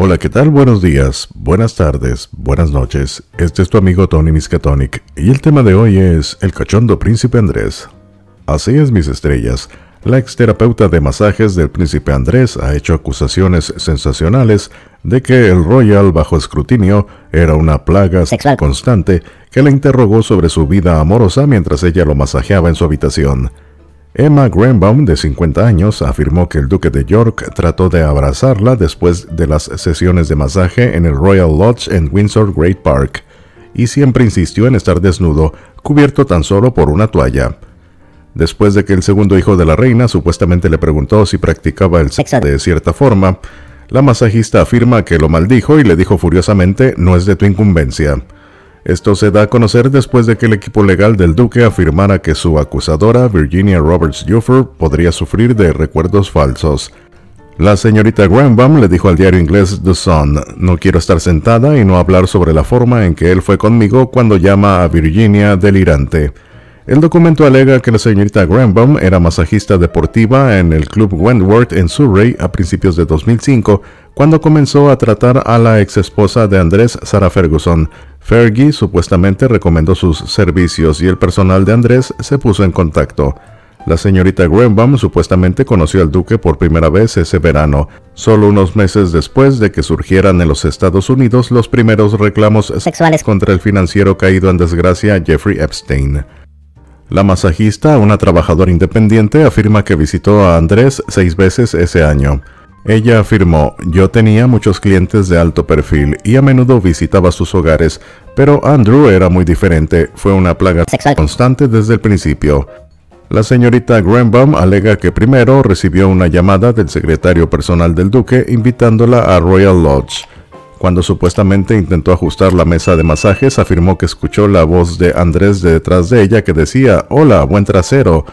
Hola, ¿qué tal? Buenos días, buenas tardes, buenas noches. Este es tu amigo Tony Miskatonic y el tema de hoy es El cachondo príncipe Andrés. Así es, mis estrellas. La exterapeuta de masajes del príncipe Andrés ha hecho acusaciones sensacionales de que el Royal bajo escrutinio era una plaga constante que le interrogó sobre su vida amorosa mientras ella lo masajeaba en su habitación. Emma Greenbaum, de 50 años, afirmó que el duque de York trató de abrazarla después de las sesiones de masaje en el Royal Lodge en Windsor Great Park, y siempre insistió en estar desnudo, cubierto tan solo por una toalla. Después de que el segundo hijo de la reina supuestamente le preguntó si practicaba el sexo de cierta forma, la masajista afirma que lo maldijo y le dijo furiosamente no es de tu incumbencia. Esto se da a conocer después de que el equipo legal del Duque afirmara que su acusadora, Virginia Roberts juffer podría sufrir de recuerdos falsos. La señorita Granbaum le dijo al diario inglés The Sun, no quiero estar sentada y no hablar sobre la forma en que él fue conmigo cuando llama a Virginia delirante. El documento alega que la señorita Granbaum era masajista deportiva en el club Wentworth en Surrey a principios de 2005, cuando comenzó a tratar a la ex esposa de Andrés Sarah Ferguson, Fergie supuestamente recomendó sus servicios y el personal de Andrés se puso en contacto. La señorita Greenbaum supuestamente conoció al duque por primera vez ese verano, solo unos meses después de que surgieran en los Estados Unidos los primeros reclamos sexuales contra el financiero caído en desgracia Jeffrey Epstein. La masajista, una trabajadora independiente, afirma que visitó a Andrés seis veces ese año. Ella afirmó, yo tenía muchos clientes de alto perfil y a menudo visitaba sus hogares, pero Andrew era muy diferente, fue una plaga constante desde el principio. La señorita Grenbaum alega que primero recibió una llamada del secretario personal del duque invitándola a Royal Lodge. Cuando supuestamente intentó ajustar la mesa de masajes, afirmó que escuchó la voz de Andrés detrás de ella que decía, hola, buen trasero,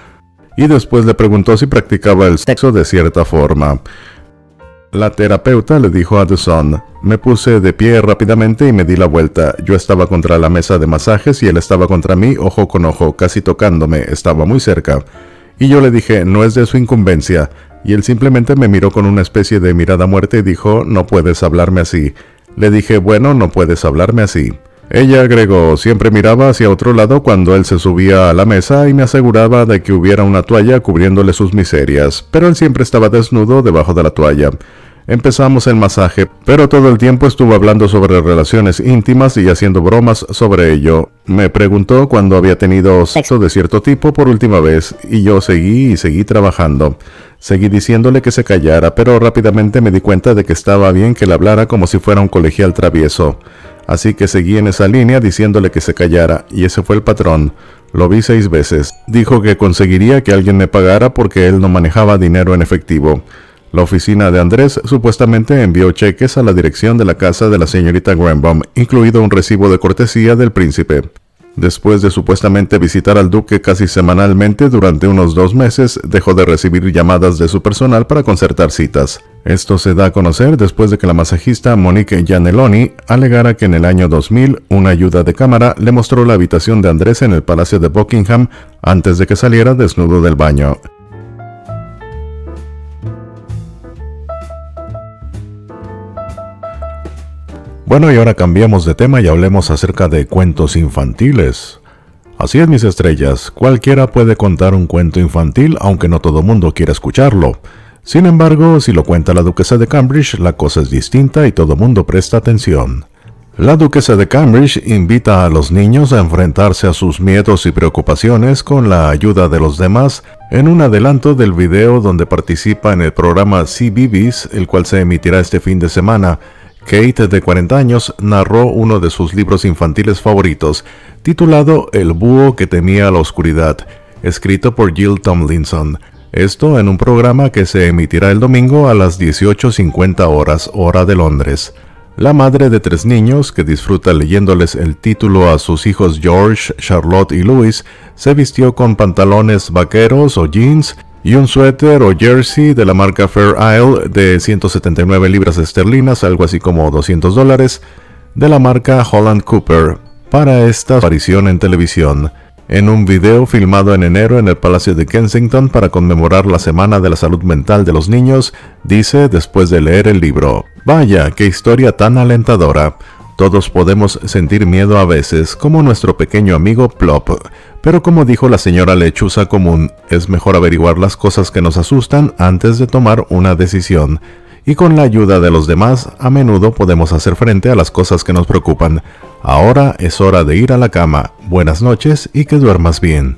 y después le preguntó si practicaba el sexo de cierta forma. La terapeuta le dijo a Dusson, me puse de pie rápidamente y me di la vuelta. Yo estaba contra la mesa de masajes y él estaba contra mí, ojo con ojo, casi tocándome, estaba muy cerca. Y yo le dije, no es de su incumbencia. Y él simplemente me miró con una especie de mirada muerta y dijo, no puedes hablarme así. Le dije, bueno, no puedes hablarme así. Ella agregó, siempre miraba hacia otro lado cuando él se subía a la mesa y me aseguraba de que hubiera una toalla cubriéndole sus miserias, pero él siempre estaba desnudo debajo de la toalla. Empezamos el masaje, pero todo el tiempo estuvo hablando sobre relaciones íntimas y haciendo bromas sobre ello. Me preguntó cuándo había tenido sexo de cierto tipo por última vez y yo seguí y seguí trabajando. Seguí diciéndole que se callara, pero rápidamente me di cuenta de que estaba bien que le hablara como si fuera un colegial travieso. Así que seguí en esa línea diciéndole que se callara, y ese fue el patrón. Lo vi seis veces. Dijo que conseguiría que alguien me pagara porque él no manejaba dinero en efectivo. La oficina de Andrés supuestamente envió cheques a la dirección de la casa de la señorita Grenbaum, incluido un recibo de cortesía del príncipe. Después de supuestamente visitar al duque casi semanalmente durante unos dos meses, dejó de recibir llamadas de su personal para concertar citas. Esto se da a conocer después de que la masajista Monique Gianelloni alegara que en el año 2000 una ayuda de cámara le mostró la habitación de Andrés en el Palacio de Buckingham antes de que saliera desnudo del baño. Bueno, y ahora cambiamos de tema y hablemos acerca de cuentos infantiles. Así es, mis estrellas, cualquiera puede contar un cuento infantil, aunque no todo mundo quiera escucharlo. Sin embargo, si lo cuenta la duquesa de Cambridge, la cosa es distinta y todo mundo presta atención. La duquesa de Cambridge invita a los niños a enfrentarse a sus miedos y preocupaciones con la ayuda de los demás en un adelanto del video donde participa en el programa CBBS, el cual se emitirá este fin de semana, Kate, de 40 años, narró uno de sus libros infantiles favoritos, titulado El búho que temía la oscuridad, escrito por Jill Tomlinson. Esto en un programa que se emitirá el domingo a las 18.50 horas, hora de Londres. La madre de tres niños, que disfruta leyéndoles el título a sus hijos George, Charlotte y Louis, se vistió con pantalones vaqueros o jeans y un suéter o jersey de la marca Fair Isle de 179 libras esterlinas, algo así como 200 dólares, de la marca Holland Cooper para esta aparición en televisión, en un video filmado en enero en el Palacio de Kensington para conmemorar la Semana de la Salud Mental de los Niños, dice después de leer el libro. Vaya, qué historia tan alentadora. Todos podemos sentir miedo a veces, como nuestro pequeño amigo Plop, pero como dijo la señora lechuza común, es mejor averiguar las cosas que nos asustan antes de tomar una decisión. Y con la ayuda de los demás, a menudo podemos hacer frente a las cosas que nos preocupan. Ahora es hora de ir a la cama. Buenas noches y que duermas bien.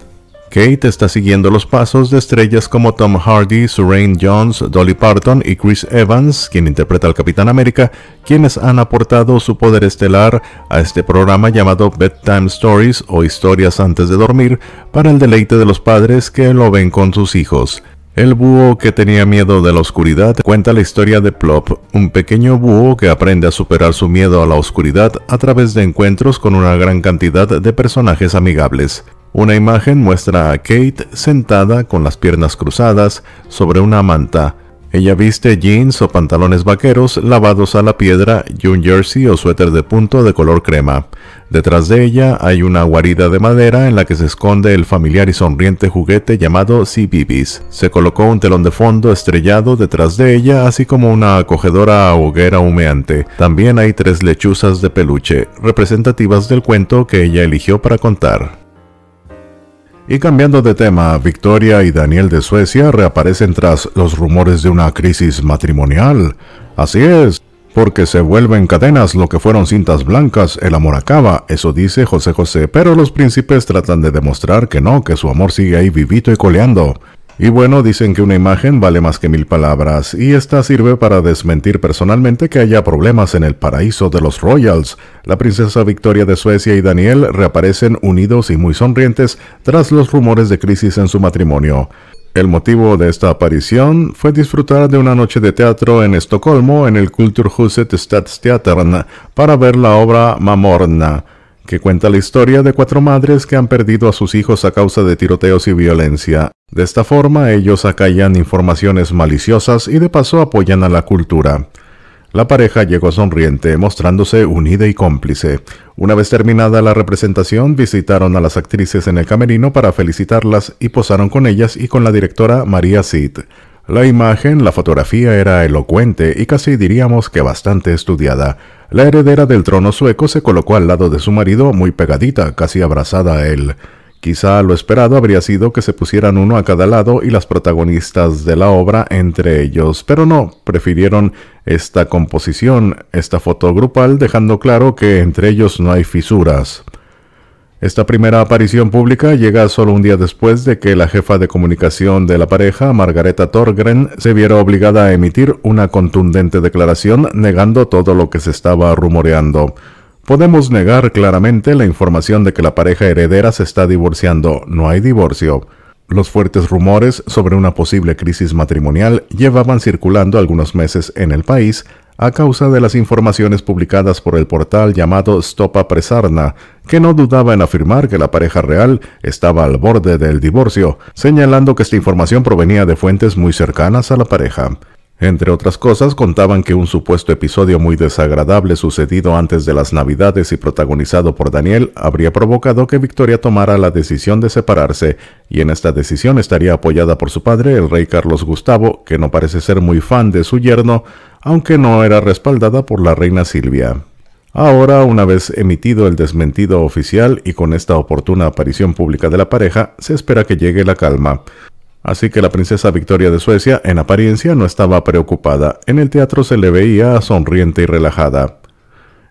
Kate está siguiendo los pasos de estrellas como Tom Hardy, Surrain Jones, Dolly Parton y Chris Evans, quien interpreta al Capitán América, quienes han aportado su poder estelar a este programa llamado Bedtime Stories o Historias antes de dormir, para el deleite de los padres que lo ven con sus hijos. El búho que tenía miedo de la oscuridad cuenta la historia de Plop, un pequeño búho que aprende a superar su miedo a la oscuridad a través de encuentros con una gran cantidad de personajes amigables. Una imagen muestra a Kate sentada con las piernas cruzadas sobre una manta. Ella viste jeans o pantalones vaqueros lavados a la piedra y un jersey o suéter de punto de color crema. Detrás de ella hay una guarida de madera en la que se esconde el familiar y sonriente juguete llamado Sea Se colocó un telón de fondo estrellado detrás de ella, así como una acogedora hoguera humeante. También hay tres lechuzas de peluche, representativas del cuento que ella eligió para contar. Y cambiando de tema, Victoria y Daniel de Suecia reaparecen tras los rumores de una crisis matrimonial. Así es, porque se vuelven cadenas lo que fueron cintas blancas, el amor acaba, eso dice José José, pero los príncipes tratan de demostrar que no, que su amor sigue ahí vivito y coleando. Y bueno, dicen que una imagen vale más que mil palabras, y esta sirve para desmentir personalmente que haya problemas en el paraíso de los Royals. La princesa Victoria de Suecia y Daniel reaparecen unidos y muy sonrientes tras los rumores de crisis en su matrimonio. El motivo de esta aparición fue disfrutar de una noche de teatro en Estocolmo en el Kulturhuset Stadsteatern para ver la obra Mamorna que cuenta la historia de cuatro madres que han perdido a sus hijos a causa de tiroteos y violencia. De esta forma ellos acallan informaciones maliciosas y de paso apoyan a la cultura. La pareja llegó sonriente, mostrándose unida y cómplice. Una vez terminada la representación, visitaron a las actrices en el camerino para felicitarlas y posaron con ellas y con la directora María Sid. La imagen, la fotografía era elocuente y casi diríamos que bastante estudiada. La heredera del trono sueco se colocó al lado de su marido, muy pegadita, casi abrazada a él. Quizá lo esperado habría sido que se pusieran uno a cada lado y las protagonistas de la obra entre ellos, pero no, prefirieron esta composición, esta foto grupal, dejando claro que entre ellos no hay fisuras. Esta primera aparición pública llega solo un día después de que la jefa de comunicación de la pareja, Margareta Torgren, se viera obligada a emitir una contundente declaración negando todo lo que se estaba rumoreando. Podemos negar claramente la información de que la pareja heredera se está divorciando. No hay divorcio. Los fuertes rumores sobre una posible crisis matrimonial llevaban circulando algunos meses en el país a causa de las informaciones publicadas por el portal llamado Stopa Presarna, que no dudaba en afirmar que la pareja real estaba al borde del divorcio, señalando que esta información provenía de fuentes muy cercanas a la pareja. Entre otras cosas, contaban que un supuesto episodio muy desagradable sucedido antes de las Navidades y protagonizado por Daniel habría provocado que Victoria tomara la decisión de separarse, y en esta decisión estaría apoyada por su padre, el rey Carlos Gustavo, que no parece ser muy fan de su yerno, aunque no era respaldada por la reina Silvia. Ahora, una vez emitido el desmentido oficial y con esta oportuna aparición pública de la pareja, se espera que llegue la calma. Así que la princesa Victoria de Suecia, en apariencia, no estaba preocupada. En el teatro se le veía sonriente y relajada.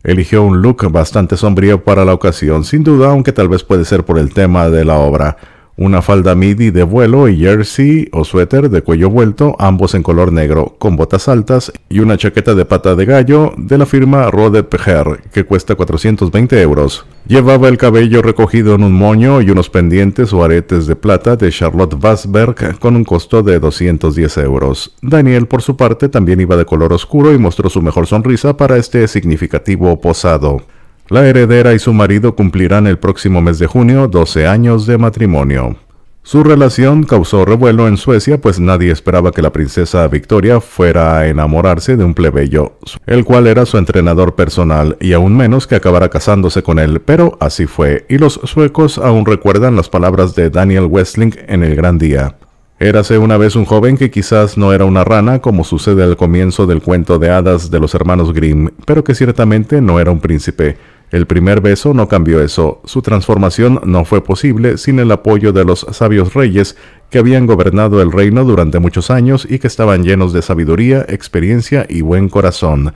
Eligió un look bastante sombrío para la ocasión, sin duda, aunque tal vez puede ser por el tema de la obra una falda midi de vuelo y jersey o suéter de cuello vuelto, ambos en color negro, con botas altas y una chaqueta de pata de gallo de la firma Rode Pejer, que cuesta 420 euros. Llevaba el cabello recogido en un moño y unos pendientes o aretes de plata de Charlotte Vassberg, con un costo de 210 euros. Daniel, por su parte, también iba de color oscuro y mostró su mejor sonrisa para este significativo posado. La heredera y su marido cumplirán el próximo mes de junio 12 años de matrimonio. Su relación causó revuelo en Suecia, pues nadie esperaba que la princesa Victoria fuera a enamorarse de un plebeyo, el cual era su entrenador personal, y aún menos que acabara casándose con él, pero así fue, y los suecos aún recuerdan las palabras de Daniel Westling en el gran día. Érase una vez un joven que quizás no era una rana, como sucede al comienzo del cuento de hadas de los hermanos Grimm, pero que ciertamente no era un príncipe el primer beso no cambió eso. Su transformación no fue posible sin el apoyo de los sabios reyes que habían gobernado el reino durante muchos años y que estaban llenos de sabiduría, experiencia y buen corazón.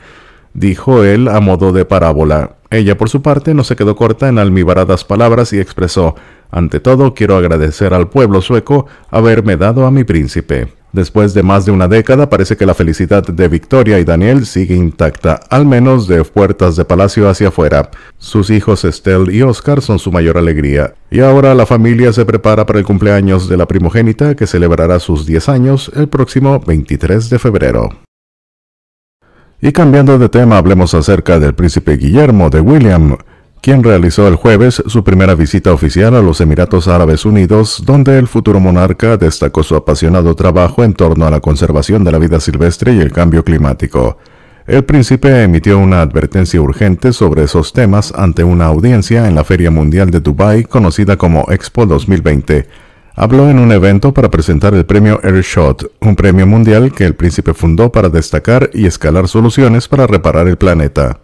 Dijo él a modo de parábola. Ella, por su parte, no se quedó corta en almibaradas palabras y expresó Ante todo, quiero agradecer al pueblo sueco haberme dado a mi príncipe. Después de más de una década, parece que la felicidad de Victoria y Daniel sigue intacta, al menos de puertas de palacio hacia afuera. Sus hijos Estelle y Oscar son su mayor alegría. Y ahora la familia se prepara para el cumpleaños de la primogénita, que celebrará sus 10 años el próximo 23 de febrero. Y cambiando de tema, hablemos acerca del príncipe Guillermo de William quien realizó el jueves su primera visita oficial a los Emiratos Árabes Unidos, donde el futuro monarca destacó su apasionado trabajo en torno a la conservación de la vida silvestre y el cambio climático. El príncipe emitió una advertencia urgente sobre esos temas ante una audiencia en la Feria Mundial de Dubái conocida como Expo 2020. Habló en un evento para presentar el premio Airshot, un premio mundial que el príncipe fundó para destacar y escalar soluciones para reparar el planeta.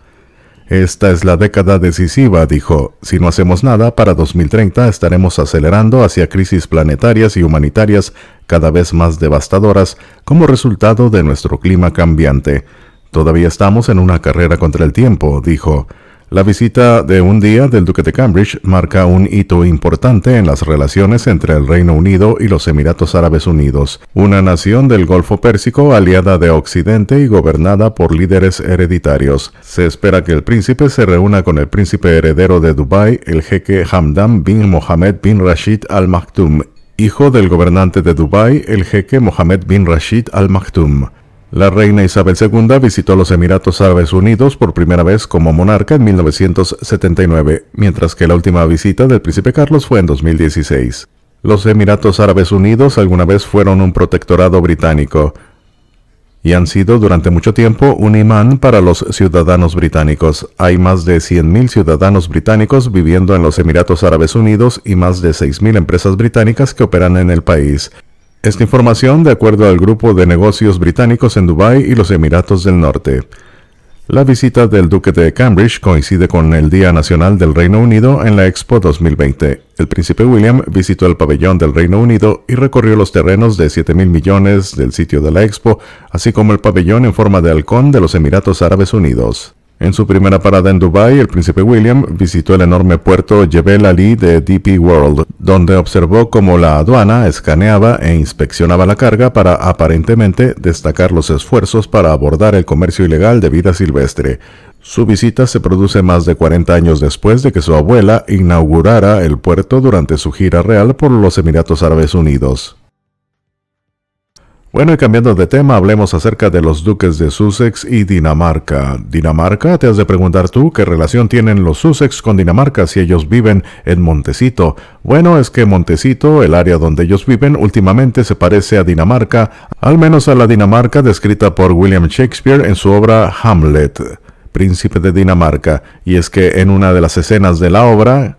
Esta es la década decisiva, dijo. Si no hacemos nada, para 2030 estaremos acelerando hacia crisis planetarias y humanitarias cada vez más devastadoras como resultado de nuestro clima cambiante. Todavía estamos en una carrera contra el tiempo, dijo. La visita de un día del duque de Cambridge marca un hito importante en las relaciones entre el Reino Unido y los Emiratos Árabes Unidos, una nación del Golfo Pérsico aliada de Occidente y gobernada por líderes hereditarios. Se espera que el príncipe se reúna con el príncipe heredero de Dubái, el jeque Hamdan bin Mohammed bin Rashid Al Maktoum, hijo del gobernante de Dubái, el jeque Mohammed bin Rashid Al Maktoum. La reina Isabel II visitó los Emiratos Árabes Unidos por primera vez como monarca en 1979, mientras que la última visita del príncipe Carlos fue en 2016. Los Emiratos Árabes Unidos alguna vez fueron un protectorado británico y han sido durante mucho tiempo un imán para los ciudadanos británicos. Hay más de 100.000 ciudadanos británicos viviendo en los Emiratos Árabes Unidos y más de 6.000 empresas británicas que operan en el país. Esta información de acuerdo al grupo de negocios británicos en Dubái y los Emiratos del Norte. La visita del duque de Cambridge coincide con el Día Nacional del Reino Unido en la Expo 2020. El príncipe William visitó el pabellón del Reino Unido y recorrió los terrenos de 7 mil millones del sitio de la Expo, así como el pabellón en forma de halcón de los Emiratos Árabes Unidos. En su primera parada en Dubái, el príncipe William visitó el enorme puerto Jebel Ali de DP World, donde observó cómo la aduana escaneaba e inspeccionaba la carga para aparentemente destacar los esfuerzos para abordar el comercio ilegal de vida silvestre. Su visita se produce más de 40 años después de que su abuela inaugurara el puerto durante su gira real por los Emiratos Árabes Unidos. Bueno, y cambiando de tema, hablemos acerca de los duques de Sussex y Dinamarca. Dinamarca, te has de preguntar tú qué relación tienen los Sussex con Dinamarca si ellos viven en Montecito. Bueno, es que Montecito, el área donde ellos viven, últimamente se parece a Dinamarca, al menos a la Dinamarca descrita por William Shakespeare en su obra Hamlet, príncipe de Dinamarca. Y es que en una de las escenas de la obra,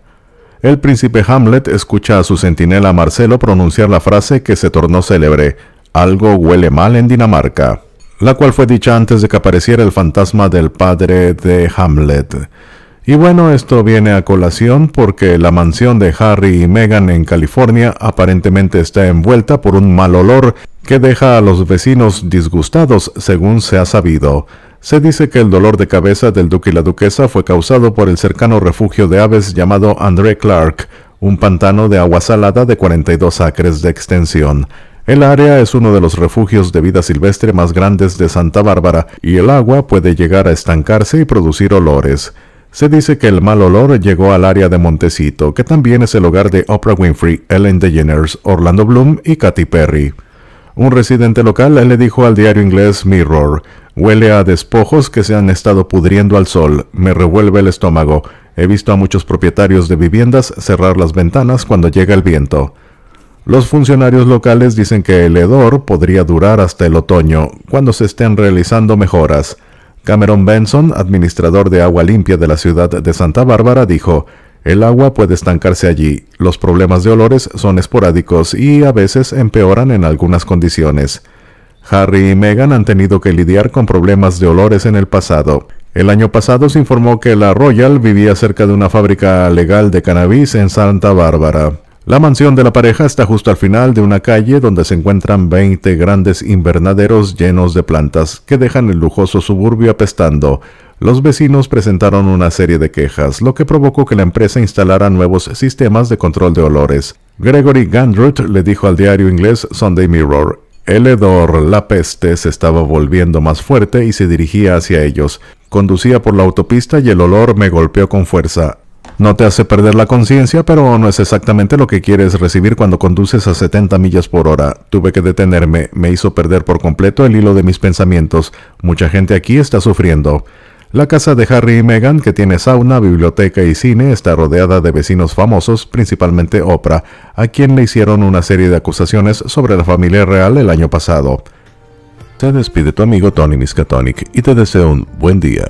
el príncipe Hamlet escucha a su centinela Marcelo pronunciar la frase que se tornó célebre. Algo huele mal en Dinamarca, la cual fue dicha antes de que apareciera el fantasma del padre de Hamlet. Y bueno, esto viene a colación porque la mansión de Harry y Meghan en California aparentemente está envuelta por un mal olor que deja a los vecinos disgustados, según se ha sabido. Se dice que el dolor de cabeza del duque y la duquesa fue causado por el cercano refugio de aves llamado André Clark, un pantano de agua salada de 42 acres de extensión. El área es uno de los refugios de vida silvestre más grandes de Santa Bárbara y el agua puede llegar a estancarse y producir olores. Se dice que el mal olor llegó al área de Montecito, que también es el hogar de Oprah Winfrey, Ellen DeGeneres, Orlando Bloom y Katy Perry. Un residente local le dijo al diario inglés Mirror, huele a despojos que se han estado pudriendo al sol, me revuelve el estómago, he visto a muchos propietarios de viviendas cerrar las ventanas cuando llega el viento. Los funcionarios locales dicen que el hedor podría durar hasta el otoño, cuando se estén realizando mejoras. Cameron Benson, administrador de agua limpia de la ciudad de Santa Bárbara, dijo, el agua puede estancarse allí. Los problemas de olores son esporádicos y a veces empeoran en algunas condiciones. Harry y Meghan han tenido que lidiar con problemas de olores en el pasado. El año pasado se informó que la Royal vivía cerca de una fábrica legal de cannabis en Santa Bárbara. La mansión de la pareja está justo al final de una calle donde se encuentran 20 grandes invernaderos llenos de plantas que dejan el lujoso suburbio apestando. Los vecinos presentaron una serie de quejas, lo que provocó que la empresa instalara nuevos sistemas de control de olores. Gregory Gandrut le dijo al diario inglés Sunday Mirror, el hedor, la peste, se estaba volviendo más fuerte y se dirigía hacia ellos. Conducía por la autopista y el olor me golpeó con fuerza. No te hace perder la conciencia, pero no es exactamente lo que quieres recibir cuando conduces a 70 millas por hora. Tuve que detenerme, me hizo perder por completo el hilo de mis pensamientos. Mucha gente aquí está sufriendo. La casa de Harry y Meghan, que tiene sauna, biblioteca y cine, está rodeada de vecinos famosos, principalmente Oprah, a quien le hicieron una serie de acusaciones sobre la familia real el año pasado. Te despide tu amigo Tony Miskatonic y te deseo un buen día.